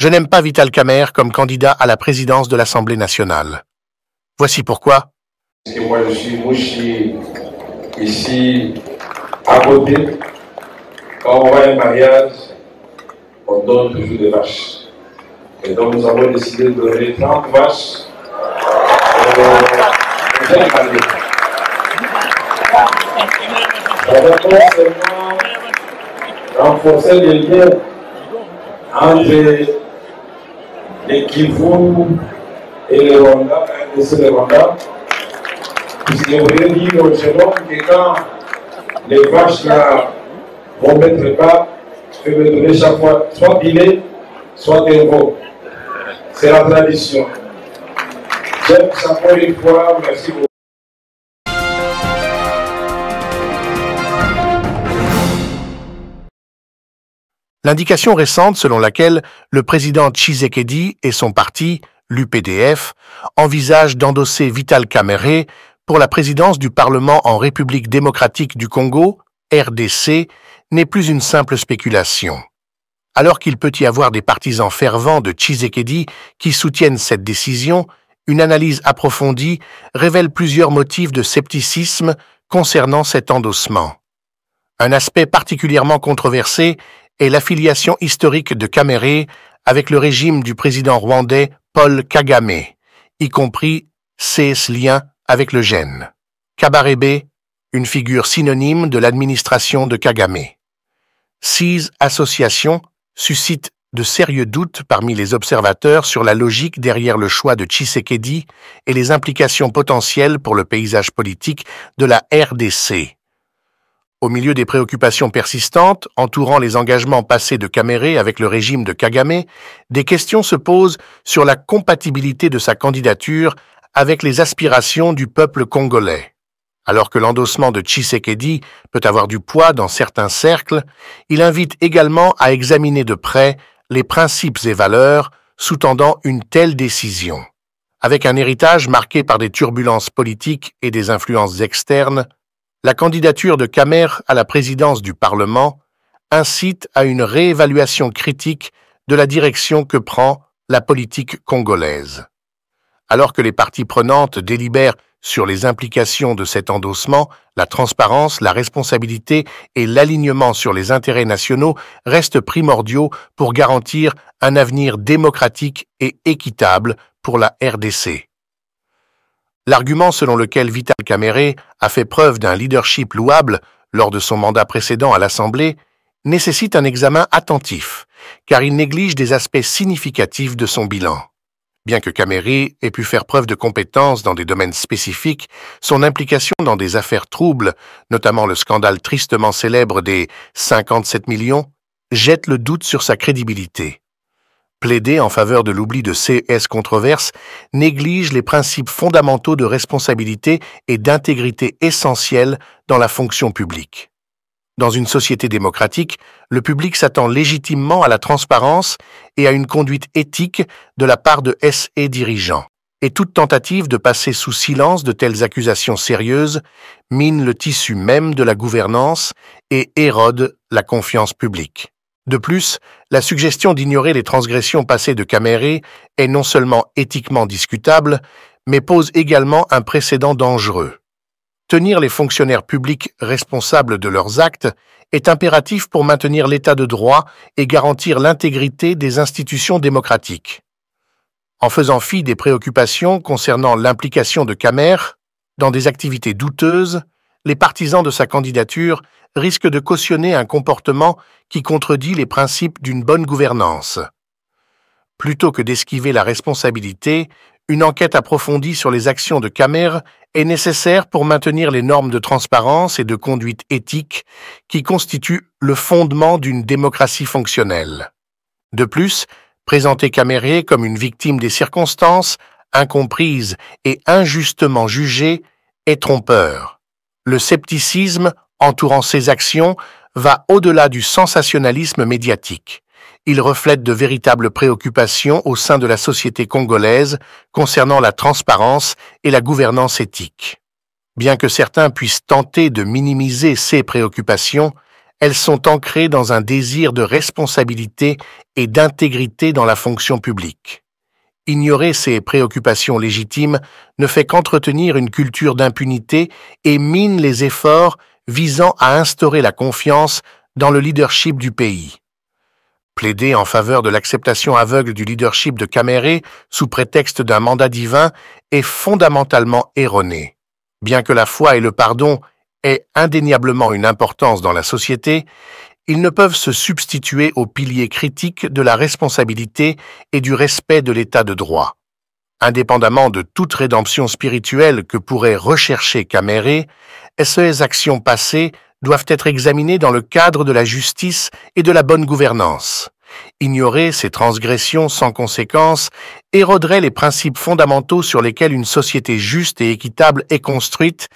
Je n'aime pas Vital Kamer comme candidat à la présidence de l'Assemblée nationale. Voici pourquoi. Parce moi, je suis, ici à côté. Quand on voit un mariage, on donne toujours des vaches. Et donc, nous avons décidé de donner 30 vaches euh, pour les renforcer les liens entre euh, hein, les Kivu et les Rwanda, hein, RDC les Rwanda. Puisque vous voulez dire au homme que quand les vaches là vont mettre pas, je vais me donner chaque fois soit billet, soit des mots. C'est la tradition. J'aime chaque pour une fois, merci beaucoup. L'indication récente selon laquelle le président Tshisekedi et son parti, l'UPDF, envisagent d'endosser Vital Kamere pour la présidence du Parlement en République démocratique du Congo, RDC, n'est plus une simple spéculation. Alors qu'il peut y avoir des partisans fervents de Tshisekedi qui soutiennent cette décision, une analyse approfondie révèle plusieurs motifs de scepticisme concernant cet endossement. Un aspect particulièrement controversé et l'affiliation historique de Caméré avec le régime du président rwandais Paul Kagame, y compris ses liens avec le gène. Kabarebe, une figure synonyme de l'administration de Kagame. Six associations suscitent de sérieux doutes parmi les observateurs sur la logique derrière le choix de Tshisekedi et les implications potentielles pour le paysage politique de la RDC. Au milieu des préoccupations persistantes entourant les engagements passés de Caméré avec le régime de Kagame, des questions se posent sur la compatibilité de sa candidature avec les aspirations du peuple congolais. Alors que l'endossement de Tshisekedi peut avoir du poids dans certains cercles, il invite également à examiner de près les principes et valeurs sous-tendant une telle décision. Avec un héritage marqué par des turbulences politiques et des influences externes, la candidature de Kamer à la présidence du Parlement incite à une réévaluation critique de la direction que prend la politique congolaise. Alors que les parties prenantes délibèrent sur les implications de cet endossement, la transparence, la responsabilité et l'alignement sur les intérêts nationaux restent primordiaux pour garantir un avenir démocratique et équitable pour la RDC. L'argument selon lequel Vital Caméré a fait preuve d'un leadership louable lors de son mandat précédent à l'Assemblée nécessite un examen attentif, car il néglige des aspects significatifs de son bilan. Bien que Caméré ait pu faire preuve de compétences dans des domaines spécifiques, son implication dans des affaires troubles, notamment le scandale tristement célèbre des 57 millions, jette le doute sur sa crédibilité. Plaider en faveur de l'oubli de CS controverses, néglige les principes fondamentaux de responsabilité et d'intégrité essentiels dans la fonction publique. Dans une société démocratique, le public s'attend légitimement à la transparence et à une conduite éthique de la part de et dirigeants. Et toute tentative de passer sous silence de telles accusations sérieuses mine le tissu même de la gouvernance et érode la confiance publique. De plus, la suggestion d'ignorer les transgressions passées de Caméré est non seulement éthiquement discutable, mais pose également un précédent dangereux. Tenir les fonctionnaires publics responsables de leurs actes est impératif pour maintenir l'état de droit et garantir l'intégrité des institutions démocratiques. En faisant fi des préoccupations concernant l'implication de Camer dans des activités douteuses, les partisans de sa candidature risquent de cautionner un comportement qui contredit les principes d'une bonne gouvernance. Plutôt que d'esquiver la responsabilité, une enquête approfondie sur les actions de Camer est nécessaire pour maintenir les normes de transparence et de conduite éthique qui constituent le fondement d'une démocratie fonctionnelle. De plus, présenter Caméré comme une victime des circonstances, incomprise et injustement jugée, est trompeur. Le scepticisme entourant ses actions va au-delà du sensationnalisme médiatique. Il reflète de véritables préoccupations au sein de la société congolaise concernant la transparence et la gouvernance éthique. Bien que certains puissent tenter de minimiser ces préoccupations, elles sont ancrées dans un désir de responsabilité et d'intégrité dans la fonction publique. Ignorer ces préoccupations légitimes ne fait qu'entretenir une culture d'impunité et mine les efforts visant à instaurer la confiance dans le leadership du pays. Plaider en faveur de l'acceptation aveugle du leadership de Caméré sous prétexte d'un mandat divin est fondamentalement erroné. Bien que la foi et le pardon aient indéniablement une importance dans la société, ils ne peuvent se substituer aux piliers critiques de la responsabilité et du respect de l'état de droit. Indépendamment de toute rédemption spirituelle que pourrait rechercher Caméré, ces actions passées doivent être examinées dans le cadre de la justice et de la bonne gouvernance. Ignorer ces transgressions sans conséquence éroderait les principes fondamentaux sur lesquels une société juste et équitable est construite,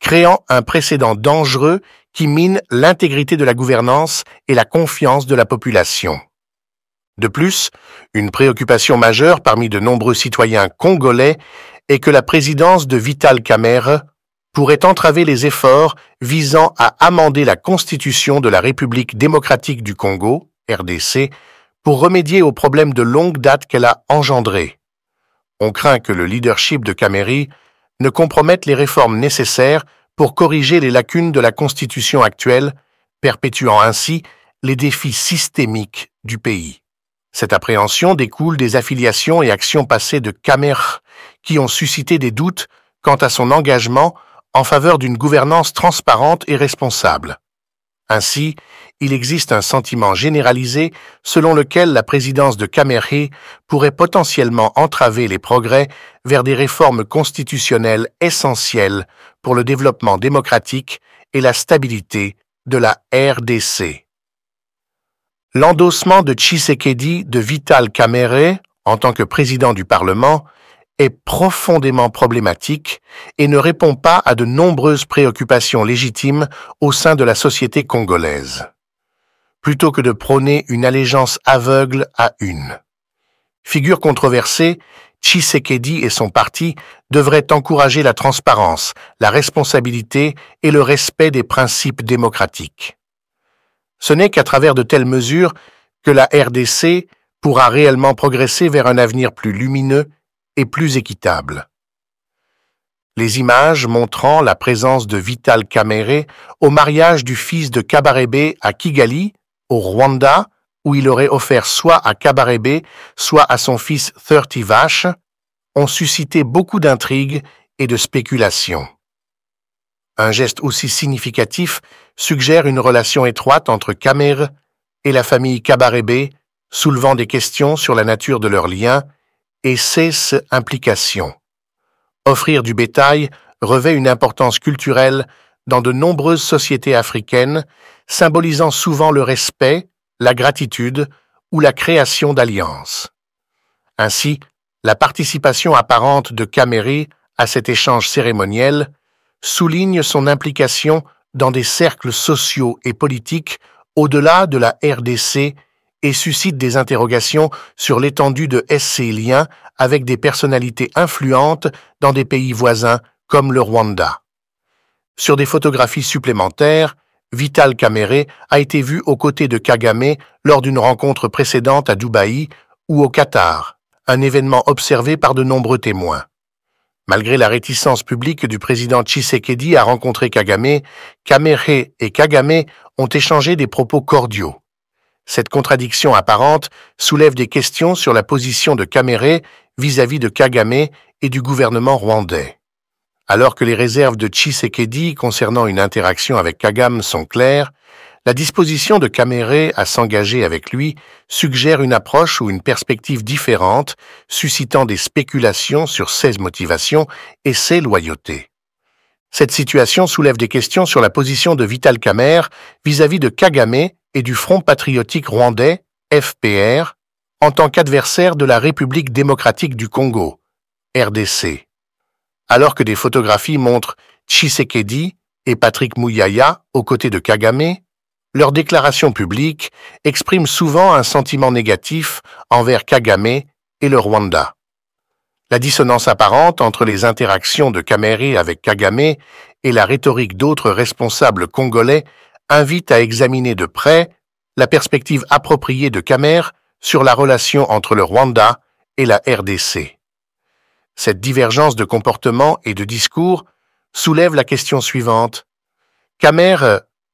créant un précédent dangereux qui mine l'intégrité de la gouvernance et la confiance de la population. De plus, une préoccupation majeure parmi de nombreux citoyens congolais est que la présidence de Vital Kamer pourrait entraver les efforts visant à amender la constitution de la République démocratique du Congo, RDC pour remédier aux problèmes de longue date qu'elle a engendrés. On craint que le leadership de Caméry ne compromette les réformes nécessaires pour corriger les lacunes de la Constitution actuelle, perpétuant ainsi les défis systémiques du pays. Cette appréhension découle des affiliations et actions passées de Camer, qui ont suscité des doutes quant à son engagement en faveur d'une gouvernance transparente et responsable. Ainsi, il existe un sentiment généralisé selon lequel la présidence de Kamere pourrait potentiellement entraver les progrès vers des réformes constitutionnelles essentielles pour le développement démocratique et la stabilité de la RDC. L'endossement de Tshisekedi de Vital Kamere en tant que président du Parlement est profondément problématique et ne répond pas à de nombreuses préoccupations légitimes au sein de la société congolaise. Plutôt que de prôner une allégeance aveugle à une. Figure controversée, Tshisekedi et son parti devraient encourager la transparence, la responsabilité et le respect des principes démocratiques. Ce n'est qu'à travers de telles mesures que la RDC pourra réellement progresser vers un avenir plus lumineux et plus équitable. Les images montrant la présence de Vital Kamere au mariage du fils de Kabarebe à Kigali, au Rwanda, où il aurait offert soit à Kabarebe, soit à son fils Thirty vaches, ont suscité beaucoup d'intrigues et de spéculations. Un geste aussi significatif suggère une relation étroite entre Kamere et la famille Kabarebe, soulevant des questions sur la nature de leurs liens et cesse implication. Offrir du bétail revêt une importance culturelle dans de nombreuses sociétés africaines, symbolisant souvent le respect, la gratitude ou la création d'alliances. Ainsi, la participation apparente de Caméry à cet échange cérémoniel souligne son implication dans des cercles sociaux et politiques au-delà de la RDC et suscite des interrogations sur l'étendue de ses liens avec des personnalités influentes dans des pays voisins comme le Rwanda. Sur des photographies supplémentaires, Vital Kamere a été vu aux côtés de Kagame lors d'une rencontre précédente à Dubaï ou au Qatar, un événement observé par de nombreux témoins. Malgré la réticence publique du président Tshisekedi à rencontrer Kagame, Kamere et Kagame ont échangé des propos cordiaux. Cette contradiction apparente soulève des questions sur la position de Caméré vis-à-vis de Kagame et du gouvernement rwandais. Alors que les réserves de Tshisekedi concernant une interaction avec Kagame sont claires, la disposition de Caméré à s'engager avec lui suggère une approche ou une perspective différente, suscitant des spéculations sur ses motivations et ses loyautés. Cette situation soulève des questions sur la position de Vital Kamer vis-à-vis de Kagame et du Front patriotique rwandais, FPR, en tant qu'adversaire de la République démocratique du Congo, RDC. Alors que des photographies montrent Tshisekedi et Patrick Mouyaya aux côtés de Kagame, leurs déclarations publiques expriment souvent un sentiment négatif envers Kagame et le Rwanda. La dissonance apparente entre les interactions de Kamere avec Kagame et la rhétorique d'autres responsables congolais invite à examiner de près la perspective appropriée de Kamer sur la relation entre le Rwanda et la RDC. Cette divergence de comportement et de discours soulève la question suivante. Kamer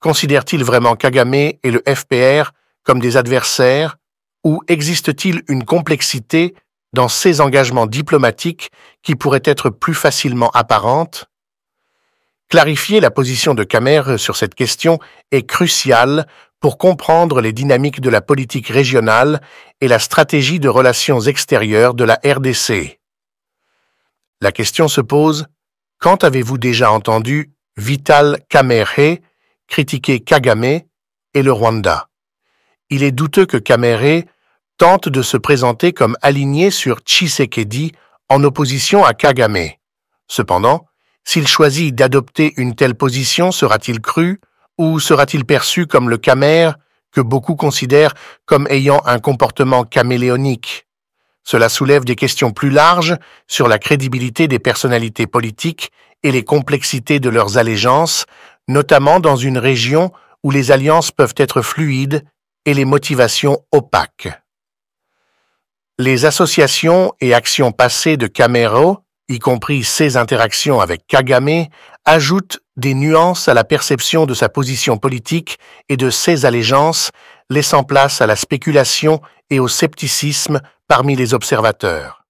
considère-t-il vraiment Kagame et le FPR comme des adversaires ou existe-t-il une complexité dans ses engagements diplomatiques qui pourraient être plus facilement apparentes Clarifier la position de Kamer sur cette question est crucial pour comprendre les dynamiques de la politique régionale et la stratégie de relations extérieures de la RDC. La question se pose quand avez-vous déjà entendu Vital Kamere critiquer Kagame et le Rwanda Il est douteux que Kamere tente de se présenter comme aligné sur Tshisekedi en opposition à Kagame. Cependant, s'il choisit d'adopter une telle position, sera-t-il cru ou sera-t-il perçu comme le camère que beaucoup considèrent comme ayant un comportement caméléonique Cela soulève des questions plus larges sur la crédibilité des personnalités politiques et les complexités de leurs allégeances, notamment dans une région où les alliances peuvent être fluides et les motivations opaques. Les associations et actions passées de Camero y compris ses interactions avec Kagame, ajoute des nuances à la perception de sa position politique et de ses allégeances, laissant place à la spéculation et au scepticisme parmi les observateurs.